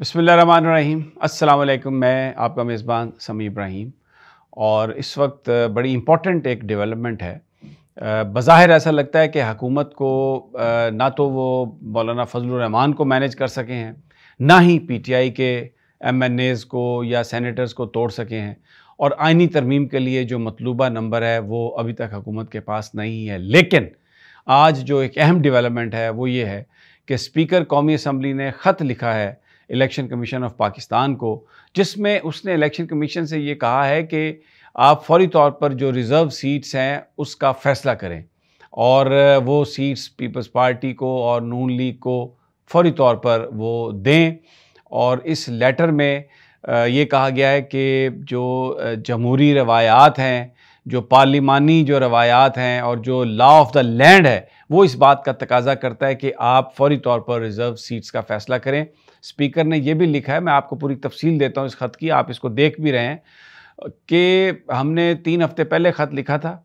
بسم اللہ الرحمن الرحیم السلام علیکم میں آپ کا میزبان سمی ابراہیم اور اس وقت بڑی امپورٹنٹ ایک ڈیولپمنٹ ہے بظاہر ایسا لگتا ہے کہ حکومت کو نہ تو وہ مولانا فضل الرحمان کو مینیج کر سکے ہیں نہ ہی پی ٹی آئی کے ایم این ایز کو یا سینیٹرز کو توڑ سکے ہیں اور آئینی ترمیم کے لیے جو مطلوبہ نمبر ہے وہ ابھی تک حکومت کے پاس نہیں ہے لیکن آج جو ایک اہم ڈیولپمنٹ ہے وہ یہ ہے کہ اسپیکر قومی اسمبلی نے خط لکھا ہے الیکشن کمیشن آف پاکستان کو جس میں اس نے الیکشن کمیشن سے یہ کہا ہے کہ آپ فوری طور پر جو ریزرو سیٹس ہیں اس کا فیصلہ کریں اور وہ سیٹس پیپلز پارٹی کو اور نون لیگ کو فوری طور پر وہ دیں اور اس لیٹر میں یہ کہا گیا ہے کہ جو جمہوری روایات ہیں جو پارلیمانی جو روایات ہیں اور جو لا آف دا لینڈ ہے وہ اس بات کا تقاضا کرتا ہے کہ آپ فوری طور پر ریزرو سیٹس کا فیصلہ کریں اسپیکر نے یہ بھی لکھا ہے میں آپ کو پوری تفصیل دیتا ہوں اس خط کی آپ اس کو دیکھ بھی رہے ہیں کہ ہم نے تین ہفتے پہلے خط لکھا تھا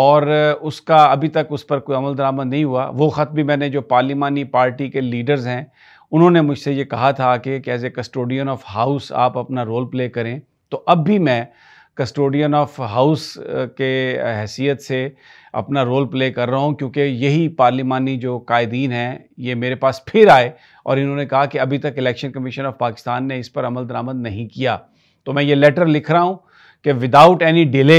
اور اس کا ابھی تک اس پر کوئی عمل درآمد نہیں ہوا وہ خط بھی میں نے جو پارلیمانی پارٹی کے لیڈرز ہیں انہوں نے مجھ سے یہ کہا تھا کہ as a custodian of house آپ اپنا رول پلے کریں تو اب بھی میں کسٹوڈین آف ہاؤس کے حیثیت سے اپنا رول پلے کر رہا ہوں کیونکہ یہی پارلیمانی جو قائدین ہیں یہ میرے پاس پھر آئے اور انہوں نے کہا کہ ابھی تک الیکشن کمیشن آف پاکستان نے اس پر عمل درآمد نہیں کیا تو میں یہ لیٹر لکھ رہا ہوں کہ وداؤٹ اینی ڈیلے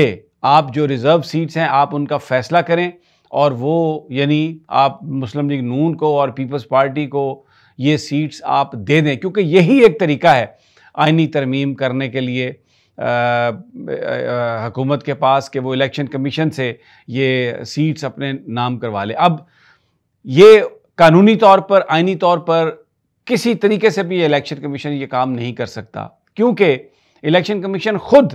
آپ جو ریزرو سیٹس ہیں آپ ان کا فیصلہ کریں اور وہ یعنی آپ مسلم لیگ نون کو اور پیپلز پارٹی کو یہ سیٹس آپ دے دیں کیونکہ یہی ایک طریقہ ہے آئینی ترمیم کرنے کے لیے حکومت کے پاس کہ وہ الیکشن کمیشن سے یہ سیٹس اپنے نام کروا لے اب یہ قانونی طور پر آئینی طور پر کسی طریقے سے بھی الیکشن کمیشن یہ کام نہیں کر سکتا کیونکہ الیکشن کمیشن خود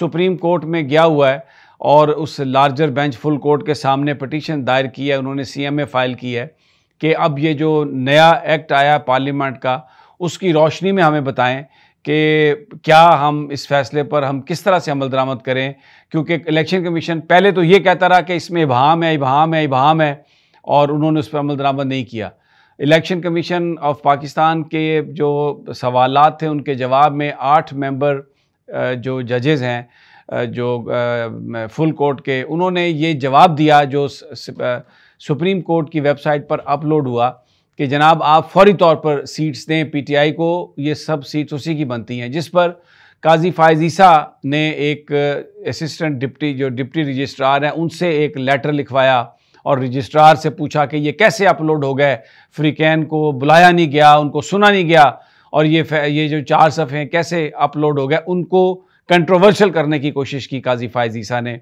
سپریم کورٹ میں گیا ہوا ہے اور اس لارجر بینچ فل کورٹ کے سامنے پٹیشن دائر کی ہے انہوں نے سی ایم اے فائل کی ہے کہ اب یہ جو نیا ایکٹ آیا پارلیمنٹ کا اس کی روشنی میں ہمیں بتائیں کہ کیا ہم اس فیصلے پر ہم کس طرح سے عمل درآمد کریں کیونکہ الیکشن کمیشن پہلے تو یہ کہتا رہا کہ اس میں ابہام ہے ابہام ہے ابہام ہے اور انہوں نے اس پر عمل درآمد نہیں کیا الیکشن کمیشن آف پاکستان کے جو سوالات تھے ان کے جواب میں آٹھ ممبر جو ججز ہیں جو فل کورٹ کے انہوں نے یہ جواب دیا جو سپریم کورٹ کی ویب سائٹ پر اپلوڈ ہوا کہ جناب آپ فوری طور پر سیٹس دیں پی ٹی آئی کو یہ سب سیٹس اسی کی بنتی ہیں جس پر قاضی عیسیٰ نے ایک اسسٹنٹ ڈپٹی جو ڈپٹی رجسٹرار ہیں ان سے ایک لیٹر لکھوایا اور رجسٹرار سے پوچھا کہ یہ کیسے اپلوڈ ہو گئے فریقین کو بلایا نہیں گیا ان کو سنا نہیں گیا اور یہ یہ جو چار صفحے ہیں کیسے اپلوڈ ہو گئے ان کو کنٹروورشل کرنے کی کوشش کی قاضی عیسیٰ نے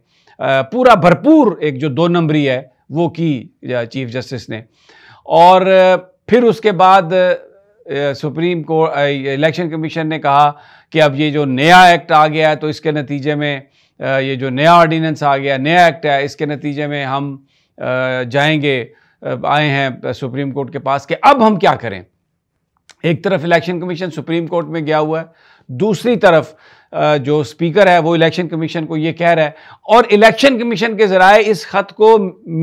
پورا بھرپور ایک جو دو نمبری ہے وہ کی چیف جسٹس نے اور پھر اس کے بعد سپریم کو الیکشن کمیشن نے کہا کہ اب یہ جو نیا ایکٹ آ گیا ہے تو اس کے نتیجے میں یہ جو نیا آرڈیننس آ گیا نیا ایکٹ ہے اس کے نتیجے میں ہم جائیں گے آئے ہیں سپریم کورٹ کے پاس کہ اب ہم کیا کریں ایک طرف الیکشن کمیشن سپریم کورٹ میں گیا ہوا ہے دوسری طرف جو سپیکر ہے وہ الیکشن کمیشن کو یہ کہہ رہا ہے اور الیکشن کمیشن کے ذرائع اس خط کو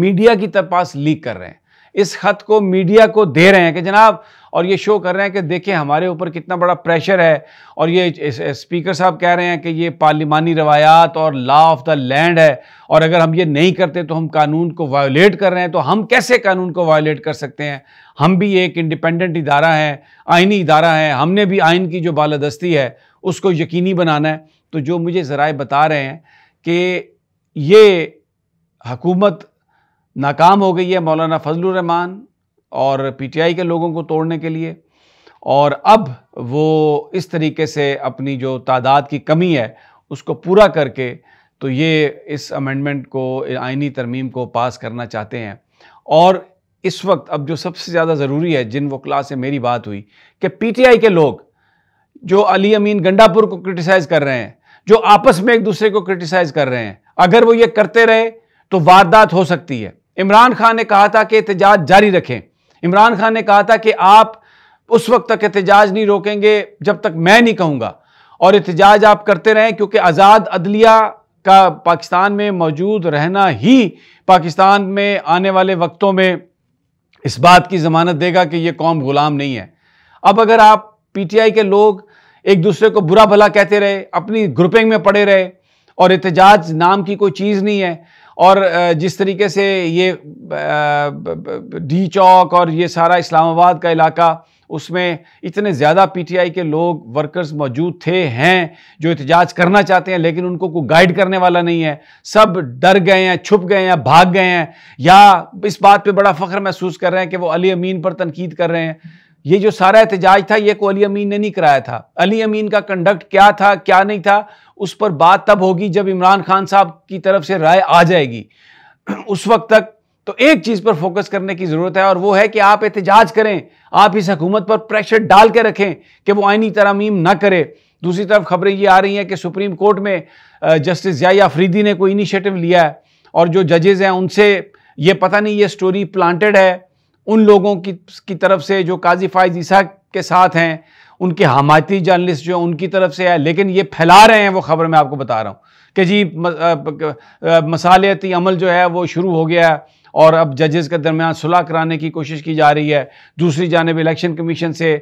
میڈیا کی طرف پاس لیک کر رہے ہیں اس خط کو میڈیا کو دے رہے ہیں کہ جناب اور یہ شو کر رہے ہیں کہ دیکھیں ہمارے اوپر کتنا بڑا پریشر ہے اور یہ اسپیکر صاحب کہہ رہے ہیں کہ یہ پارلیمانی روایات اور لا آف دا لینڈ ہے اور اگر ہم یہ نہیں کرتے تو ہم قانون کو وائلیٹ کر رہے ہیں تو ہم کیسے قانون کو وائلیٹ کر سکتے ہیں ہم بھی ایک انڈیپینڈنٹ ادارہ ہیں آئینی ادارہ ہیں ہم نے بھی آئین کی جو بالادستی ہے اس کو یقینی بنانا ہے تو جو مجھے ذرائع بتا رہے ہیں کہ یہ حکومت ناکام ہو گئی ہے مولانا فضل الرحمان اور پی ٹی آئی کے لوگوں کو توڑنے کے لیے اور اب وہ اس طریقے سے اپنی جو تعداد کی کمی ہے اس کو پورا کر کے تو یہ اس امنڈمنٹ کو آئینی ترمیم کو پاس کرنا چاہتے ہیں اور اس وقت اب جو سب سے زیادہ ضروری ہے جن وکلا سے میری بات ہوئی کہ پی ٹی آئی کے لوگ جو علی امین گنڈا پور کو کرٹیسائز کر رہے ہیں جو آپس میں ایک دوسرے کو کرٹیسائز کر رہے ہیں اگر وہ یہ کرتے رہے تو واردات ہو سکتی ہے عمران خان نے کہا تھا کہ احتجاج جاری رکھیں عمران خان نے کہا تھا کہ آپ اس وقت تک احتجاج نہیں روکیں گے جب تک میں نہیں کہوں گا اور احتجاج آپ کرتے رہیں کیونکہ آزاد عدلیہ کا پاکستان میں موجود رہنا ہی پاکستان میں آنے والے وقتوں میں اس بات کی ضمانت دے گا کہ یہ قوم غلام نہیں ہے اب اگر آپ پی ٹی آئی کے لوگ ایک دوسرے کو برا بھلا کہتے رہے اپنی گروپنگ میں پڑے رہے اور احتجاج نام کی کوئی چیز نہیں ہے اور جس طریقے سے یہ ڈی چوک اور یہ سارا اسلام آباد کا علاقہ اس میں اتنے زیادہ پی ٹی آئی کے لوگ ورکرز موجود تھے ہیں جو احتجاج کرنا چاہتے ہیں لیکن ان کو کوئی گائیڈ کرنے والا نہیں ہے سب ڈر گئے ہیں چھپ گئے ہیں بھاگ گئے ہیں یا اس بات پہ بڑا فخر محسوس کر رہے ہیں کہ وہ علی امین پر تنقید کر رہے ہیں یہ جو سارا احتجاج تھا یہ کو علی امین نے نہیں کرایا تھا علی امین کا کنڈکٹ کیا تھا کیا نہیں تھا اس پر بات تب ہوگی جب عمران خان صاحب کی طرف سے رائے آ جائے گی اس وقت تک تو ایک چیز پر فوکس کرنے کی ضرورت ہے اور وہ ہے کہ آپ احتجاج کریں آپ اس حکومت پر پریشر ڈال کے رکھیں کہ وہ آئینی ترامیم نہ کرے دوسری طرف خبریں یہ آ رہی ہیں کہ سپریم کورٹ میں جسٹس ضیاء آفریدی نے کوئی انیشیٹو لیا ہے اور جو ججز ہیں ان سے یہ پتہ نہیں یہ سٹوری پلانٹڈ ہے ان لوگوں کی طرف سے جو قاضی فائز عیسیٰ کے ساتھ ہیں ان کے حمایتی جرنلسٹ جو ہیں ان کی طرف سے ہے لیکن یہ پھیلا رہے ہیں وہ خبر میں آپ کو بتا رہا ہوں کہ جی مصالحتی عمل جو ہے وہ شروع ہو گیا ہے اور اب ججز کے درمیان صلاح کرانے کی کوشش کی جا رہی ہے دوسری جانب الیکشن کمیشن سے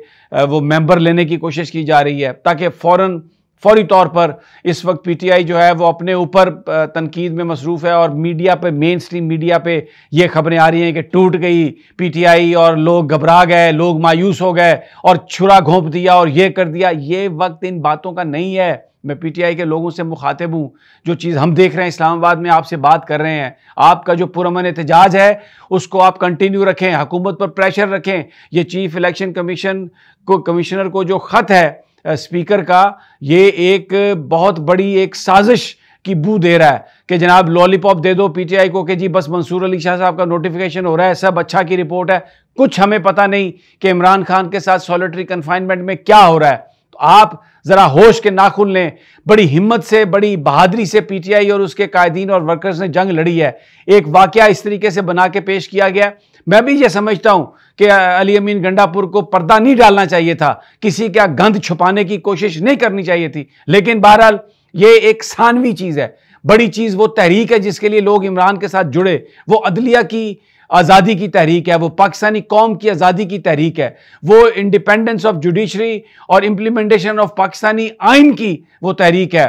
وہ ممبر لینے کی کوشش کی جا رہی ہے تاکہ فوراً فوری طور پر اس وقت پی ٹی آئی جو ہے وہ اپنے اوپر تنقید میں مصروف ہے اور میڈیا پہ مین سٹریم میڈیا پہ یہ خبریں آ رہی ہیں کہ ٹوٹ گئی پی ٹی آئی اور لوگ گھبرا گئے لوگ مایوس ہو گئے اور چھرا گھونپ دیا اور یہ کر دیا یہ وقت ان باتوں کا نہیں ہے میں پی ٹی آئی کے لوگوں سے مخاطب ہوں جو چیز ہم دیکھ رہے ہیں اسلام آباد میں آپ سے بات کر رہے ہیں آپ کا جو پرامن احتجاج ہے اس کو آپ کنٹینیو رکھیں حکومت پر پریشر رکھیں یہ چیف الیکشن کمیشن کو کمیشنر کو جو خط ہے اسپیکر کا یہ ایک بہت بڑی ایک سازش کی بو دے رہا ہے کہ جناب پاپ دے دو پی ٹی آئی کو کہ جی بس منصور علی شاہ صاحب کا نوٹیفکیشن ہو رہا ہے سب اچھا کی رپورٹ ہے کچھ ہمیں پتا نہیں کہ عمران خان کے ساتھ سولیٹری کنفائنمنٹ میں کیا ہو رہا ہے تو آپ ذرا ہوش کے ناخن لیں بڑی ہمت سے بڑی بہادری سے پی ٹی آئی اور اس کے قائدین اور ورکرز نے جنگ لڑی ہے ایک واقعہ اس طریقے سے بنا کے پیش کیا گیا میں بھی یہ سمجھتا ہوں کہ علی امین گنڈاپور کو پردہ نہیں ڈالنا چاہیے تھا کسی کا گند چھپانے کی کوشش نہیں کرنی چاہیے تھی لیکن بہرحال یہ ایک سانوی چیز ہے بڑی چیز وہ تحریک ہے جس کے لیے لوگ عمران کے ساتھ جڑے وہ عدلیہ کی آزادی کی تحریک ہے وہ پاکستانی قوم کی آزادی کی تحریک ہے وہ انڈیپینڈنس آف جوڈیشری اور امپلیمنٹیشن آف پاکستانی آئین کی وہ تحریک ہے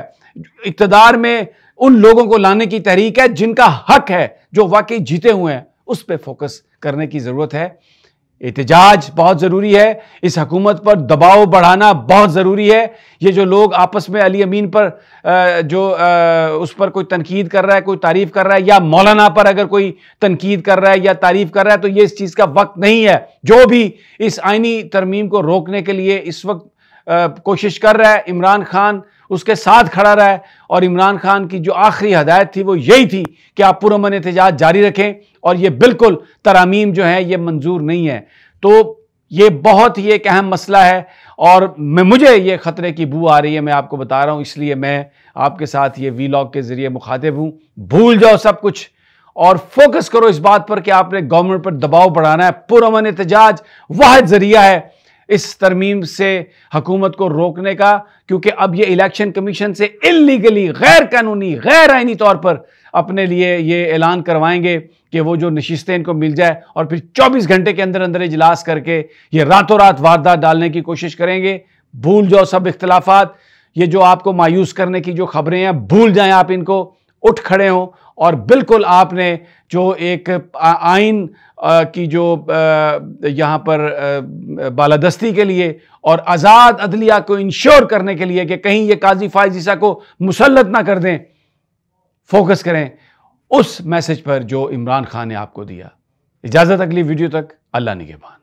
اقتدار میں ان لوگوں کو لانے کی تحریک ہے جن کا حق ہے جو واقعی جیتے ہوئے ہیں اس پہ فوکس کرنے کی ضرورت ہے احتجاج بہت ضروری ہے اس حکومت پر دباؤ بڑھانا بہت ضروری ہے یہ جو لوگ آپس میں علی امین پر جو اس پر کوئی تنقید کر رہا ہے کوئی تعریف کر رہا ہے یا مولانا پر اگر کوئی تنقید کر رہا ہے یا تعریف کر رہا ہے تو یہ اس چیز کا وقت نہیں ہے جو بھی اس آئینی ترمیم کو روکنے کے لیے اس وقت کوشش کر رہا ہے عمران خان اس کے ساتھ کھڑا رہا ہے اور عمران خان کی جو آخری ہدایت تھی وہ یہی تھی کہ آپ پرامن احتجاج جاری رکھیں اور یہ بالکل ترامیم جو ہیں یہ منظور نہیں ہے تو یہ بہت ہی ایک اہم مسئلہ ہے اور مجھے یہ خطرے کی بو آ رہی ہے میں آپ کو بتا رہا ہوں اس لیے میں آپ کے ساتھ یہ وی کے ذریعے مخاطب ہوں بھول جاؤ سب کچھ اور فوکس کرو اس بات پر کہ آپ نے گورنمنٹ پر دباؤ بڑھانا ہے پرامن امن احتجاج واحد ذریعہ ہے اس ترمیم سے حکومت کو روکنے کا کیونکہ اب یہ الیکشن کمیشن سے انلیگلی غیر قانونی غیر آئینی طور پر اپنے لیے یہ اعلان کروائیں گے کہ وہ جو نشستیں ان کو مل جائے اور پھر چوبیس گھنٹے کے اندر اندر اجلاس کر کے یہ راتوں رات واردات ڈالنے کی کوشش کریں گے بھول جاؤ سب اختلافات یہ جو آپ کو مایوس کرنے کی جو خبریں ہیں بھول جائیں آپ ان کو اٹھ کھڑے ہوں اور بالکل آپ نے جو ایک آئین کی جو یہاں پر بالادستی کے لیے اور آزاد عدلیہ کو انشور کرنے کے لیے کہ کہیں یہ قاضی فائزہ کو مسلط نہ کر دیں فوکس کریں اس میسج پر جو عمران خان نے آپ کو دیا اجازت اگلی ویڈیو تک اللہ نگہبان